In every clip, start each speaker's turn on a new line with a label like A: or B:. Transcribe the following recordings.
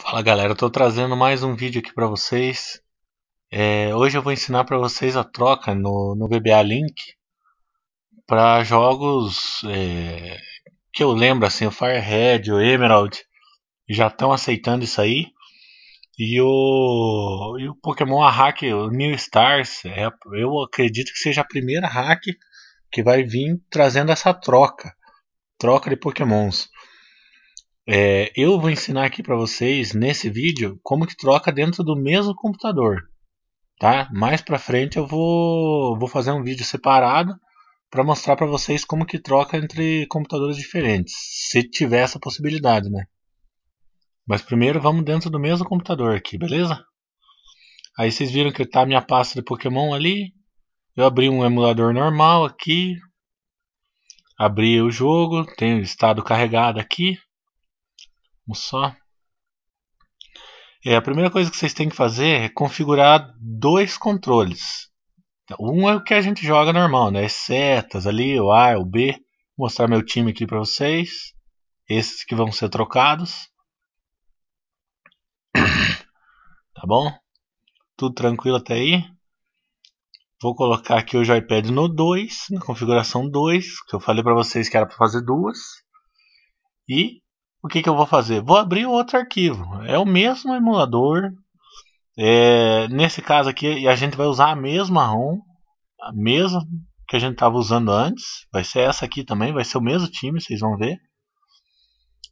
A: Fala galera, estou trazendo mais um vídeo aqui para vocês. É, hoje eu vou ensinar para vocês a troca no, no BBA Link para jogos é, que eu lembro, assim, o Firehead, o Emerald já estão aceitando isso aí. E o, e o Pokémon a hack, o New Stars, é, eu acredito que seja a primeira hack que vai vir trazendo essa troca, troca de Pokémons. É, eu vou ensinar aqui para vocês nesse vídeo como que troca dentro do mesmo computador, tá? Mais para frente eu vou vou fazer um vídeo separado para mostrar para vocês como que troca entre computadores diferentes, se tiver essa possibilidade, né? Mas primeiro vamos dentro do mesmo computador aqui, beleza? Aí vocês viram que tá a minha pasta de Pokémon ali. Eu abri um emulador normal aqui. Abri o jogo, tem o estado carregado aqui só. É, a primeira coisa que vocês têm que fazer é configurar dois controles. Então, um é o que a gente joga normal, né? setas ali, o A, o B. Vou mostrar meu time aqui para vocês. Esses que vão ser trocados. tá bom? Tudo tranquilo até aí? Vou colocar aqui o joypad no 2, na configuração 2, que eu falei para vocês que era para fazer duas. E o que, que eu vou fazer? Vou abrir outro arquivo. É o mesmo emulador. É, nesse caso aqui, a gente vai usar a mesma ROM, a mesma que a gente estava usando antes. Vai ser essa aqui também, vai ser o mesmo time, vocês vão ver.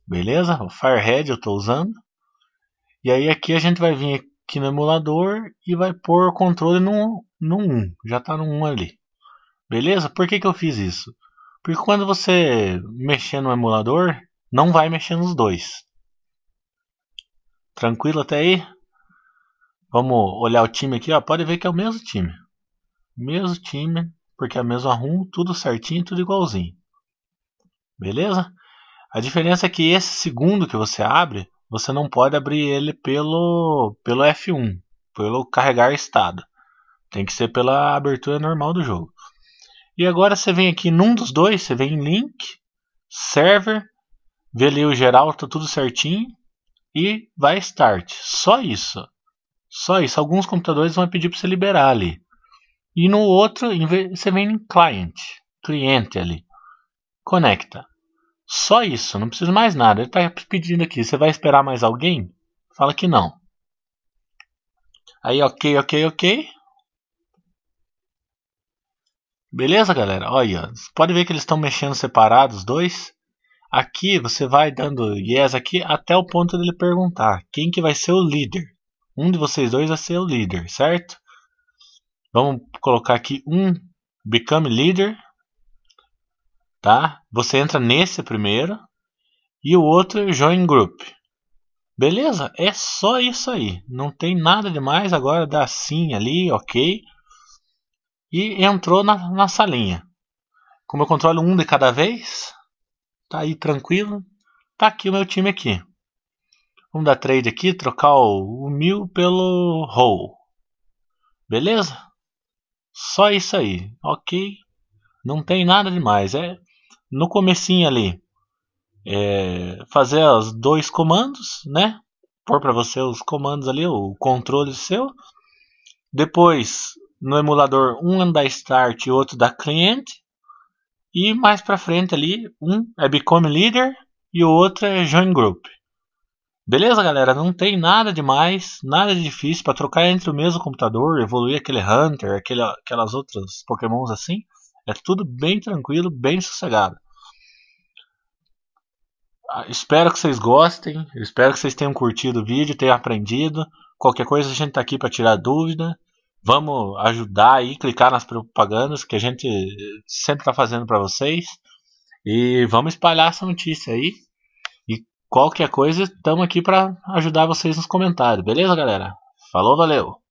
A: Beleza? O Firehead eu estou usando. E aí aqui a gente vai vir aqui no emulador e vai pôr o controle no, no 1. Já está no 1 ali. Beleza? Por que, que eu fiz isso? Porque quando você mexer no emulador, não vai mexer nos dois. Tranquilo até aí? Vamos olhar o time aqui, ó. Pode ver que é o mesmo time. Mesmo time, porque é a mesma ROM, tudo certinho, tudo igualzinho. Beleza? A diferença é que esse segundo que você abre, você não pode abrir ele pelo, pelo F1, pelo carregar estado. Tem que ser pela abertura normal do jogo. E agora você vem aqui num dos dois, você vem em Link, Server vê ali o geral, tá tudo certinho e vai start. Só isso. Só isso. Alguns computadores vão pedir para você liberar ali. E no outro, você vem em client, cliente ali. Conecta. Só isso, não precisa mais nada. Ele está pedindo aqui, você vai esperar mais alguém? Fala que não. Aí, ok, ok, ok. Beleza, galera? Olha, pode ver que eles estão mexendo separados, dois. Aqui você vai dando yes aqui até o ponto dele perguntar quem que vai ser o líder. Um de vocês dois vai ser o líder, certo? Vamos colocar aqui um become leader, tá? Você entra nesse primeiro e o outro join group. Beleza? É só isso aí. Não tem nada demais. Agora dá sim ali, ok. E entrou na, na salinha. Como eu controlo um de cada vez, Tá aí tranquilo. Tá aqui o meu time aqui. Vamos dar trade aqui, trocar o, mil pelo roll. Beleza? Só isso aí. Ok. Não tem nada demais. É no comecinho ali. É fazer os dois comandos, né? Pôr para você os comandos ali, o controle seu. Depois, no emulador, um é da start e outro da cliente. E mais para frente ali, um é Become Leader e o outro é Join Group. Beleza, galera? Não tem nada demais, nada de difícil para trocar entre o mesmo computador, evoluir aquele Hunter, aquele, aquelas outras Pokémons assim. É tudo bem tranquilo, bem sossegado. Ah, espero que vocês gostem, espero que vocês tenham curtido o vídeo, tenham aprendido. Qualquer coisa a gente tá aqui para tirar dúvida. Vamos ajudar aí, clicar nas propagandas que a gente eh, sempre está fazendo para vocês. E vamos espalhar essa notícia aí. E qualquer coisa, estamos aqui para ajudar vocês nos comentários. Beleza, galera? Falou, valeu!